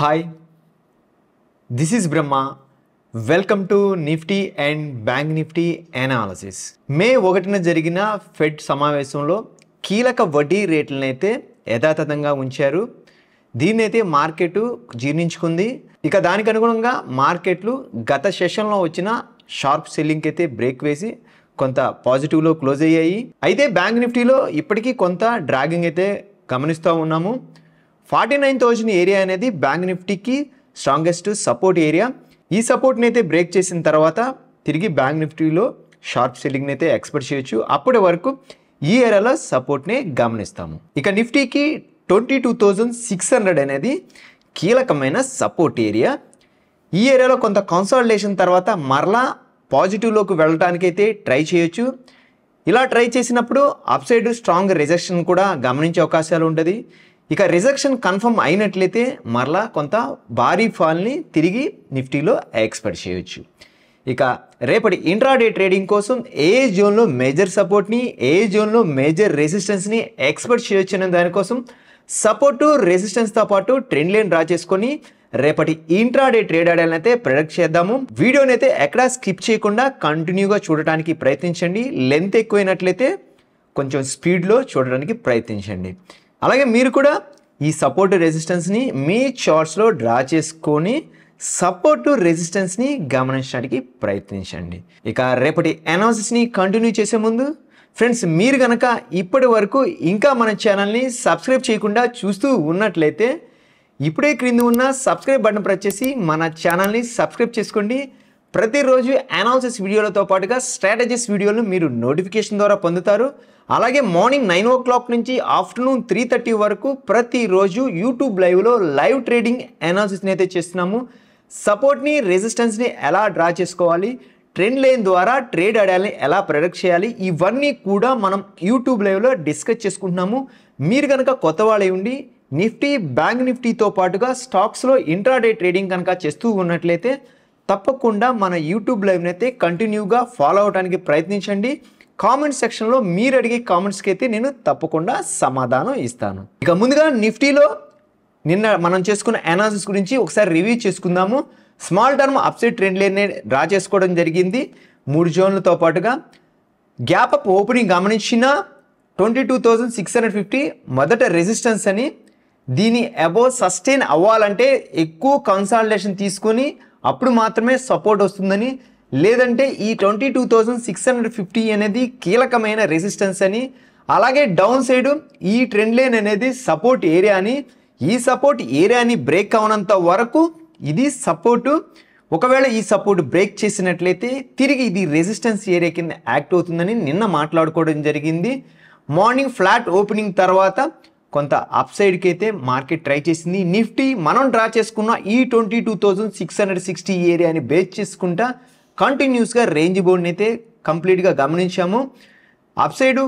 hi this is Brahma welcome to Nifty and bank Nifty analysis May ఒకటిన జరిగిన fed సమావేశంలో కీలక వడ్డీ రేట్లను అయితే యథాతథంగా ఉంచారు దీన్నైతే మార్కెట్ జీర్ణించుకుంది ఇక దానికి అనుగుణంగా మార్కెట్లు గత సెషన్లో వచ్చిన షార్ప్ సెల్లింగ్కి అయితే బ్రేక్ వేసి కొంత పాజిటివ్లో క్లోజ్ అయ్యాయి అయితే బ్యాంక్ నిఫ్టీలో ఇప్పటికీ కొంత డ్రాగింగ్ అయితే గమనిస్తూ ఉన్నాము ఫార్టీ నైన్ థౌజండ్ ఏరియా అనేది బ్యాంక్ నిఫ్టీకి స్ట్రాంగెస్ట్ సపోర్ట్ ఏరియా ఈ సపోర్ట్ని అయితే బ్రేక్ చేసిన తర్వాత తిరిగి బ్యాంక్ నిఫ్టీలో షార్ప్ సెల్లింగ్ని అయితే ఎక్స్పెక్ట్ చేయొచ్చు అప్పటి వరకు ఈ ఏరియాలో సపోర్ట్ని గమనిస్తాము ఇక నిఫ్టీకి twenty two thousand six hundred అనేది కీలకమైన సపోర్ట్ ఏరియా ఈ ఏరియాలో కొంత కన్సల్టేషన్ తర్వాత మరలా పాజిటివ్లోకి వెళ్ళడానికైతే ట్రై చేయొచ్చు ఇలా ట్రై చేసినప్పుడు అప్సైడ్ స్ట్రాంగ్ రిజెక్షన్ కూడా గమనించే అవకాశాలు ఉంటుంది ఇక రిజెక్షన్ కన్ఫర్మ్ అయినట్లయితే మరలా కొంత భారీ ఫాల్ని తిరిగి నిఫ్టీలో ఎక్స్పెక్ట్ చేయొచ్చు ఇక రేపటి ఇంట్రాడే ట్రేడింగ్ కోసం ఏ జోన్లో మేజర్ సపోర్ట్ని ఏ జోన్లో మేజర్ రెసిస్టెన్స్ని ఎక్స్పెక్ట్ చేయొచ్చు అనే దానికోసం సపోర్ట్ రెసిస్టెన్స్తో పాటు ట్రెండ్ లైన్ డ్రా చేసుకొని రేపటి ఇంట్రాడే ట్రేడ్ ఆడాలని అయితే ప్రొడక్ట్ చేద్దాము వీడియోని అయితే ఎక్కడా స్కిప్ చేయకుండా కంటిన్యూగా చూడటానికి ప్రయత్నించండి లెంత్ ఎక్కువైనట్లయితే కొంచెం స్పీడ్లో చూడడానికి ప్రయత్నించండి అలాగే మీరు కూడా ఈ సపోర్ట్ రెసిస్టెన్స్ని మీ చార్ట్స్లో డ్రా చేసుకొని సపోర్టు రెసిస్టెన్స్ని గమనించడానికి ప్రయత్నించండి ఇక రేపటి అనాలిసిస్ని కంటిన్యూ చేసే ముందు ఫ్రెండ్స్ మీరు కనుక ఇప్పటి వరకు ఇంకా మన ఛానల్ని సబ్స్క్రైబ్ చేయకుండా చూస్తూ ఉన్నట్లయితే ఇప్పుడే క్రింద ఉన్న సబ్స్క్రైబ్ బటన్ ప్రెస్ చేసి మన ఛానల్ని సబ్స్క్రైబ్ చేసుకోండి ప్రతిరోజు అనాలిసిస్ వీడియోలతో పాటుగా స్ట్రాటజీస్ వీడియోలను మీరు నోటిఫికేషన్ ద్వారా పొందుతారు అలాగే మార్నింగ్ నైన్ ఓ క్లాక్ నుంచి ఆఫ్టర్నూన్ త్రీ థర్టీ వరకు ప్రతిరోజు యూట్యూబ్ లైవ్లో లైవ్ ట్రేడింగ్ అనాలిసిస్ని అయితే చేస్తున్నాము సపోర్ట్ని రెసిస్టెన్స్ని ఎలా డ్రా చేసుకోవాలి ట్రెండ్ లైన్ ద్వారా ట్రేడ్ ఆడాలని ఎలా ప్రొడక్ట్ చేయాలి ఇవన్నీ కూడా మనం యూట్యూబ్ లైవ్లో డిస్కస్ చేసుకుంటున్నాము మీరు కనుక కొత్త వాళ్ళే ఉండి నిఫ్టీ బ్యాంక్ నిఫ్టీతో పాటుగా స్టాక్స్లో ఇంట్రాడే ట్రేడింగ్ కనుక చేస్తూ ఉన్నట్లయితే తప్పకుండా మన యూట్యూబ్ లైవ్ని అయితే కంటిన్యూగా ఫాలో అవడానికి ప్రయత్నించండి కామెంట్ సెక్షన్లో మీరు అడిగే కామెంట్స్కి అయితే నేను తప్పకుండా సమాధానం ఇస్తాను ఇక ముందుగా నిఫ్టీలో నిన్న మనం చేసుకున్న అనాలిసిస్ గురించి ఒకసారి రివ్యూ చేసుకుందాము small term upset trend line draw చేసుకోవడం జరిగింది మూడు జోన్లతో పాటుగా గ్యాప్ అప్ ఓపెనింగ్ గమనించిన twenty two thousand six hundred fifty మొదట రెసిస్టెన్స్ అని దీని అబోవ్ సస్టైన్ అవ్వాలంటే ఎక్కువ కన్సాలిడేషన్ తీసుకొని అప్పుడు మాత్రమే సపోర్ట్ వస్తుందని లేదంటే ఈ twenty two thousand six hundred fifty అనేది కీలకమైన రెసిస్టెన్స్ అని అలాగే డౌన్ సైడ్ ఈ ట్రెండ్ లైన్ అనేది సపోర్ట్ ఏరియా అని ఈ సపోర్ట్ ఏరియాని బ్రేక్ అవనంత వరకు ఇది సపోర్టు ఒకవేళ ఈ సపోర్ట్ బ్రేక్ చేసినట్లయితే తిరిగి ఇది రెసిస్టెన్స్ ఏరియా కింద యాక్ట్ అవుతుందని నిన్న మాట్లాడుకోవడం జరిగింది మార్నింగ్ ఫ్లాట్ ఓపెనింగ్ తర్వాత కొంత అప్సైడ్కి అయితే మార్కెట్ ట్రై చేసింది నిఫ్టీ మనం డ్రా చేసుకున్న ఈ twenty two thousand six hundred sixty ఏరియాని బేస్ చేసుకుంటా కంటిన్యూస్గా రేంజ్ బోర్డ్ని అయితే కంప్లీట్గా గమనించాము అప్సైడ్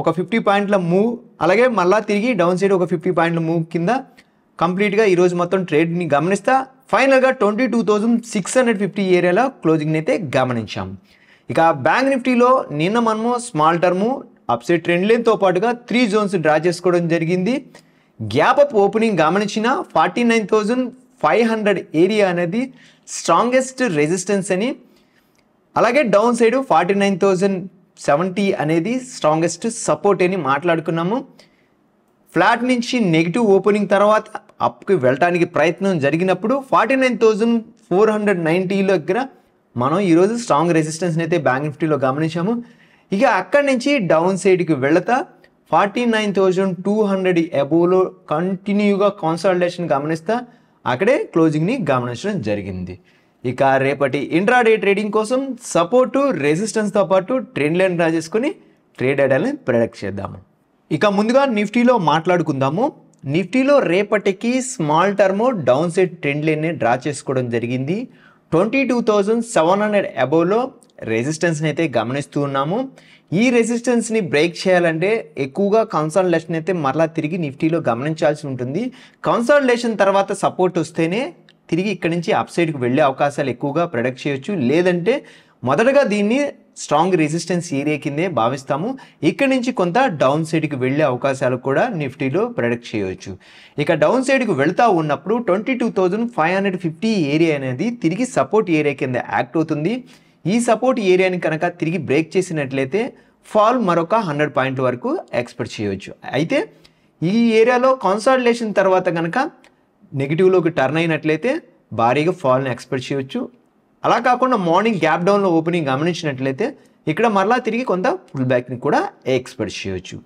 ఒక ఫిఫ్టీ పాయింట్ల మూవ్ అలాగే మళ్ళా తిరిగి డౌన్ సైడ్ ఒక ఫిఫ్టీ పాయింట్ల మూవ్ కింద కంప్లీట్గా ఈరోజు మొత్తం ట్రేడ్ని గమనిస్తా ఫైనల్గా twenty two thousand six hundred fifty ఏరియాలో క్లోజింగ్ని అయితే గమనించాము ఇక బ్యాంక్ నిఫ్టీలో నిన్న మనము స్మాల్ టర్ము అప్సైడ్ ట్రెండ్ లైన్తో పాటుగా త్రీ జోన్స్ డ్రా చేసుకోవడం జరిగింది గ్యాప్ అప్ ఓపెనింగ్ గమనించిన forty nine thousand five hundred area అనేది స్ట్రాంగెస్ట్ రెసిస్టెన్స్ అని అలాగే down side forty nine thousand seventy అనేది స్ట్రాంగెస్ట్ సపోర్ట్ అని మాట్లాడుకున్నాము ఫ్లాట్ నుంచి నెగిటివ్ ఓపెనింగ్ తర్వాత అప్కి వెళ్ళటానికి ప్రయత్నం జరిగినప్పుడు forty nine thousand four hundred ninety దగ్గర మనం ఈరోజు స్ట్రాంగ్ రెసిస్టెన్స్ని అయితే బ్యాంక్ నిఫ్టీలో గమనించాము ఇక అక్కడి నుంచి డౌన్ సైడ్కి వెళతా forty nine thousand two hundred అబోవ్లో కంటిన్యూగా కాన్సల్టేషన్ గమనిస్తా అక్కడే క్లోజింగ్ని గమనించడం జరిగింది ఇక రేపటి ఇంట్రాడే ట్రేడింగ్ కోసం సపోర్టు రెసిస్టెన్స్తో పాటు ట్రెండ్ లైన్ డ్రా చేసుకుని ట్రేడ్ అయ్యాలని ప్రొడక్ట్ చేద్దాము ఇక ముందుగా నిఫ్టీలో మాట్లాడుకుందాము నిఫ్టీలో రేపటికి small term down side trend లైన్ని డ్రా చేసుకోవడం జరిగింది twenty two thousand seven hundred అబోవ్లో రెసిస్టెన్స్ని అయితే గమనిస్తూ ఉన్నాము ఈ రెసిస్టెన్స్ని బ్రేక్ చేయాలంటే ఎక్కువగా కన్సాలిడేషన్ అయితే మరలా తిరిగి నిఫ్టీలో గమనించాల్సి ఉంటుంది కన్సాలిడేషన్ తర్వాత సపోర్ట్ వస్తేనే తిరిగి ఇక్కడి నుంచి అప్సైడ్కి వెళ్ళే అవకాశాలు ఎక్కువగా ప్రొడక్ట్ చేయొచ్చు లేదంటే మొదటగా దీన్ని స్ట్రాంగ్ రెసిస్టెన్స్ ఏరియా కిందే భావిస్తాము ఇక్కడి నుంచి కొంత డౌన్ సైడ్కి వెళ్ళే అవకాశాలు కూడా నిఫ్టీలో ప్రొడక్ట్ చేయవచ్చు ఇక డౌన్ సైడ్కి వెళ్తా ఉన్నప్పుడు twenty two thousand five hundred fifty area అనేది తిరిగి సపోర్ట్ ఏరియా కింద యాక్ట్ అవుతుంది ఈ సపోర్ట్ ఏరియాని కనుక తిరిగి బ్రేక్ చేసినట్లయితే ఫాల్ మరొక హండ్రెడ్ పాయింట్ వరకు ఎక్స్పెక్ట్ చేయవచ్చు అయితే ఈ ఏరియాలో కాన్సాలిడేషన్ తర్వాత కనుక నెగిటివ్లోకి టర్న్ అయినట్లయితే భారీగా ఫాల్ని ఎక్స్పెక్ట్ చేయవచ్చు అలా కాకుండా మార్నింగ్ గ్యాప్ డౌన్లో ఓపెనింగ్ గమనించినట్లయితే ఇక్కడ మరలా తిరిగి కొంత ఫుల్ బ్యాక్ని కూడా ఎక్స్పెక్ట్ చేయవచ్చు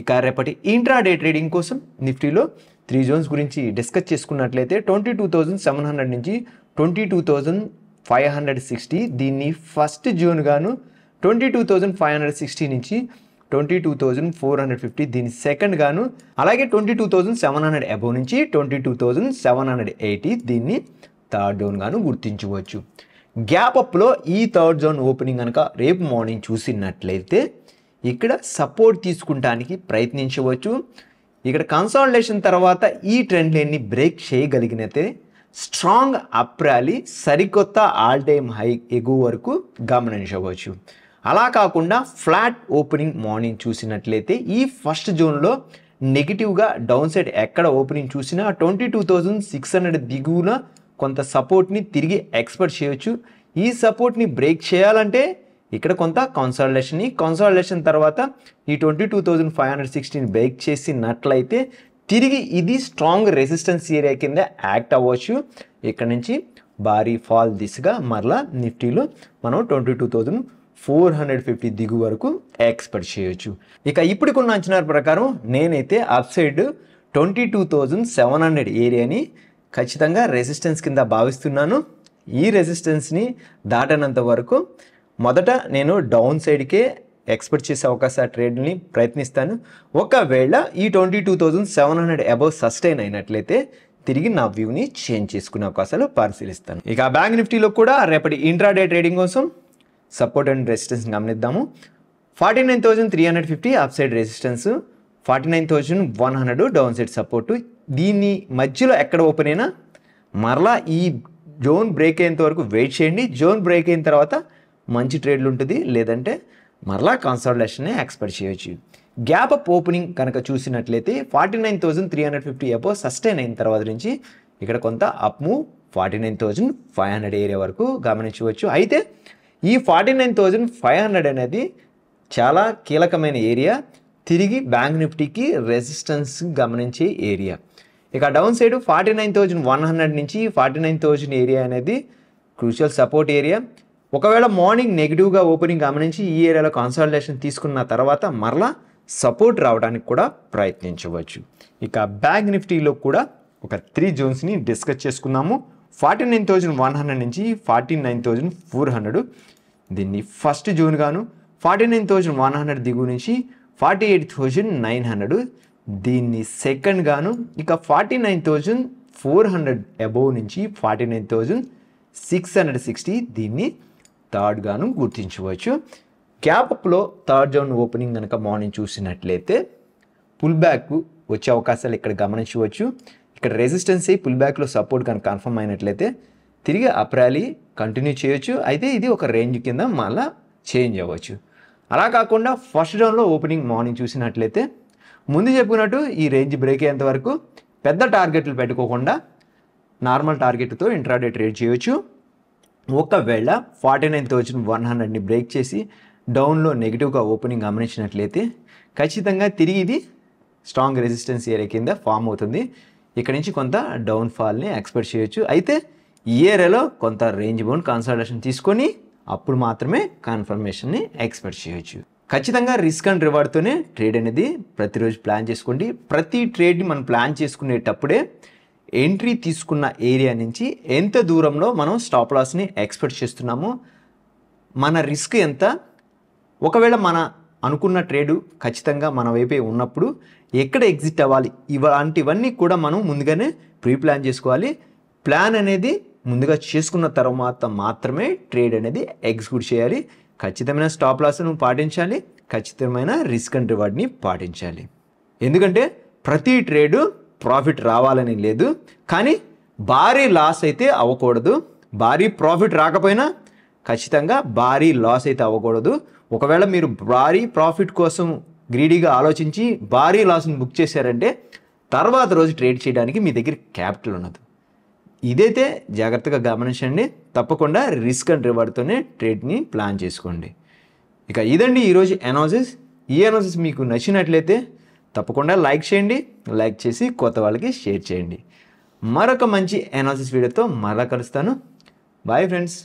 ఇక రేపటి ఇంట్రా డే ట్రేడింగ్ కోసం నిఫ్టీలో త్రీ జోన్స్ గురించి డిస్కస్ చేసుకున్నట్లయితే twenty two thousand seven hundred నుంచి twenty two thousand five hundred sixty దీన్ని ఫస్ట్ జూన్ గాను twenty two thousand five hundred sixty నుంచి twenty two thousand four hundred fifty దీని second గాను అలాగే twenty two thousand seven hundred above నుంచి twenty two thousand seven hundred eighty దీన్ని third zone గాను గుర్తించవచ్చు గ్యాప్ అప్లో ఈ థర్డ్ జోన్ ఓపెనింగ్ కనుక రేపు మార్నింగ్ చూసినట్లయితే ఇక్కడ సపోర్ట్ తీసుకుంటానికి ప్రయత్నించవచ్చు ఇక్కడ కన్సాలిడేషన్ తర్వాత ఈ ట్రెండ్ లైన్ని బ్రేక్ చేయగలిగినతే స్ట్రాంగ్ అప్ ర్యాలీ సరికొత్త ఆల్ టైమ్ హై ఎగువ వరకు గమనించవచ్చు అలా కాకుండా ఫ్లాట్ ఓపెనింగ్ మార్నింగ్ చూసినట్లయితే ఈ ఫస్ట్ జోన్లో నెగిటివ్గా డౌన్ సైడ్ ఎక్కడ ఓపెనింగ్ చూసినా twenty two thousand six hundred దిగువన కొంత సపోర్ట్ని తిరిగి ఎక్స్పెక్ట్ చేయొచ్చు ఈ సపోర్ట్ని బ్రేక్ చేయాలంటే ఇక్కడ కొంత కన్సల్టేషన్ ఈ కన్సాలిడేషన్ తర్వాత ఈ twenty two thousand five hundred sixteen break చేసినట్లయితే తిరిగి ఇది స్ట్రాంగ్ రెసిస్టెన్స్ ఏరియా కింద యాక్ట్ అవ్వచ్చు ఇక్కడ నుంచి భారీ ఫాల్ దిశగా మరలా నిఫ్టీలో మనం twenty two thousand four hundred fifty దిగు వరకు ఎక్స్పెక్ట్ చేయొచ్చు ఇక ఇప్పుడుకున్న అంచనా ప్రకారం నేనైతే up side twenty two thousand seven hundred ఏరియాని ఖచ్చితంగా రెసిస్టెన్స్ కింద భావిస్తున్నాను ఈ రెసిస్టెన్స్ని దాటనంత వరకు మొదట నేను డౌన్ సైడ్కే ఎక్స్పెక్ట్ చేసే అవకాశం ఆ ట్రేడ్ని ప్రయత్నిస్తాను ఒకవేళ ఈ twenty two thousand seven hundred above sustain అయినట్లయితే తిరిగి నా వ్యూని చేంజ్ చేసుకునే అవకాశాలు పరిశీలిస్తాను ఇక బ్యాంక్ నిఫ్టీలో కూడా రేపటి ఇంట్రాడే ట్రేడింగ్ కోసం సపోర్ట్ అండ్ రెసిస్టెన్స్ గమనిద్దాము forty nine thousand three hundred fifty up side resistance forty nine thousand one hundred down side support దీన్ని మధ్యలో ఎక్కడ ఓపెన్ అయినా మరలా ఈ జోన్ బ్రేక్ అయ్యేంత వరకు వెయిట్ చేయండి జోన్ బ్రేక్ అయిన తర్వాత మంచి ట్రేడ్లు ఉంటుంది లేదంటే మరలా కన్సల్టేషన్ ఎక్స్పెక్ట్ చేయొచ్చు గ్యాప్ అప్ ఓపెనింగ్ కనుక చూసినట్లయితే forty nine thousand three hundred fifty above sustain అయిన తర్వాత నుంచి ఇక్కడ కొంత up move forty nine thousand five hundred area వరకు గమనించవచ్చు అయితే ఈ forty nine thousand five hundred అనేది చాలా కీలకమైన ఏరియా తిరిగి బ్యాంక్ నిఫ్టీకి రెసిస్టెన్స్ గమనించే ఏరియా ఇక down side forty nine thousand one hundred నుంచి ఫార్టీ నైన్ థౌజండ్ ఏరియా అనేది క్రూషియల్ సపోర్ట్ ఏరియా ఒకవేళ మార్నింగ్ నెగిటివ్గా ఓపెనింగ్ గమనించి ఈ ఏరియాలో కాన్సల్టేషన్ తీసుకున్న తర్వాత మరలా సపోర్ట్ రావడానికి కూడా ప్రయత్నించవచ్చు ఇక బ్యాగ్ నిఫ్టీలో కూడా ఒక త్రీ జోన్స్ని డిస్కస్ చేసుకున్నాము forty nine thousand one hundred నుంచి forty nine thousand four hundred దీన్ని ఫస్ట్ గాను forty nine thousand one hundred దిగు నుంచి forty eight thousand nine hundred దీన్ని సెకండ్ గాను ఇక forty nine thousand four hundred above నుంచి forty nine thousand six hundred sixty దీన్ని థర్డ్గాను గుర్తించవచ్చు క్యాప్లో థర్డ్ జోన్ ఓపెనింగ్ కనుక మార్నింగ్ చూసినట్లయితే పుల్ బ్యాక్ వచ్చే అవకాశాలు ఇక్కడ గమనించవచ్చు ఇక్కడ రెసిస్టెన్స్ అయ్యి పుల్ బ్యాక్లో సపోర్ట్ కనుక కన్ఫర్మ్ అయినట్లయితే తిరిగి అప్రాలీ కంటిన్యూ చేయొచ్చు అయితే ఇది ఒక రేంజ్ కింద మళ్ళా చేంజ్ అవ్వచ్చు అలా కాకుండా ఫస్ట్ డౌన్లో ఓపెనింగ్ మార్నింగ్ చూసినట్లయితే ముందు చెప్పుకున్నట్టు ఈ రేంజ్ బ్రేక్ అయ్యేంత వరకు పెద్ద టార్గెట్లు పెట్టుకోకుండా నార్మల్ టార్గెట్తో ఇంట్రాడే ట్రేడ్ చేయొచ్చు ఒకవేళ ఫార్టీ నైన్ థౌజండ్ వన్ హండ్రెడ్ని బ్రేక్ చేసి డౌన్లో నెగిటివ్గా ఓపెనింగ్ గమనించినట్లయితే ఖచ్చితంగా తిరిగి ఇది స్ట్రాంగ్ రెసిస్టెన్స్ ఏరియా కింద ఫామ్ అవుతుంది ఇక్కడ నుంచి కొంత డౌన్ ఫాల్ని ఎక్స్పెక్ట్ చేయొచ్చు అయితే ఈ ఏరియాలో కొంత రేంజ్ బౌండ్ కన్సల్టేషన్ తీసుకొని అప్పుడు మాత్రమే కన్ఫర్మేషన్ని ఎక్స్పెక్ట్ చేయొచ్చు ఖచ్చితంగా రిస్క్ అండ్ రివార్డ్తోనే ట్రేడ్ అనేది ప్రతిరోజు ప్లాన్ చేసుకోండి ప్రతి ట్రేడ్ని మనం ప్లాన్ చేసుకునేటప్పుడే ఎంట్రీ తీసుకున్న ఏరియా నుంచి ఎంత దూరంలో మనం స్టాప్ లాస్ని ఎక్స్పెక్ట్ చేస్తున్నాము మన రిస్క్ ఎంత ఒకవేళ మన అనుకున్న ట్రేడు ఖచ్చితంగా మన వైపే ఉన్నప్పుడు ఎక్కడ ఎగ్జిట్ అవ్వాలి ఇలాంటివన్నీ కూడా మనం ముందుగానే ప్రీ ప్లాన్ చేసుకోవాలి ప్లాన్ అనేది ముందుగా చేసుకున్న తర్వాత మాత్రమే ట్రేడ్ అనేది ఎగ్జిక్యూట్ చేయాలి ఖచ్చితమైన స్టాప్ లాస్ను పాటించాలి ఖచ్చితమైన రిస్క్ అండ్ రివార్డ్ని పాటించాలి ఎందుకంటే ప్రతి ట్రేడు ప్రాఫిట్ రావాలని లేదు కానీ భారీ లాస్ అయితే అవ్వకూడదు భారీ ప్రాఫిట్ రాకపోయినా ఖచ్చితంగా భారీ లాస్ అయితే అవ్వకూడదు ఒకవేళ మీరు భారీ ప్రాఫిట్ కోసం గ్రీడీగా ఆలోచించి భారీ లాస్ని బుక్ చేశారంటే తర్వాత రోజు ట్రేడ్ చేయడానికి మీ దగ్గర క్యాపిటల్ ఉన్నది ఇదైతే జాగ్రత్తగా గమనించండి తప్పకుండా రిస్క్ అండ్ రివార్డ్తోనే ట్రేడ్ని ప్లాన్ చేసుకోండి ఇక ఇదండి ఈరోజు అనాలిసిస్ ఈ అనాలిసిస్ మీకు నచ్చినట్లయితే తప్పకుండా లైక్ చేయండి లైక్ చేసి కొత్త వాళ్ళకి షేర్ చేయండి మరొక మంచి అనాలిసిస్ వీడియోతో మరలా కలుస్తాను బాయ్ ఫ్రెండ్స్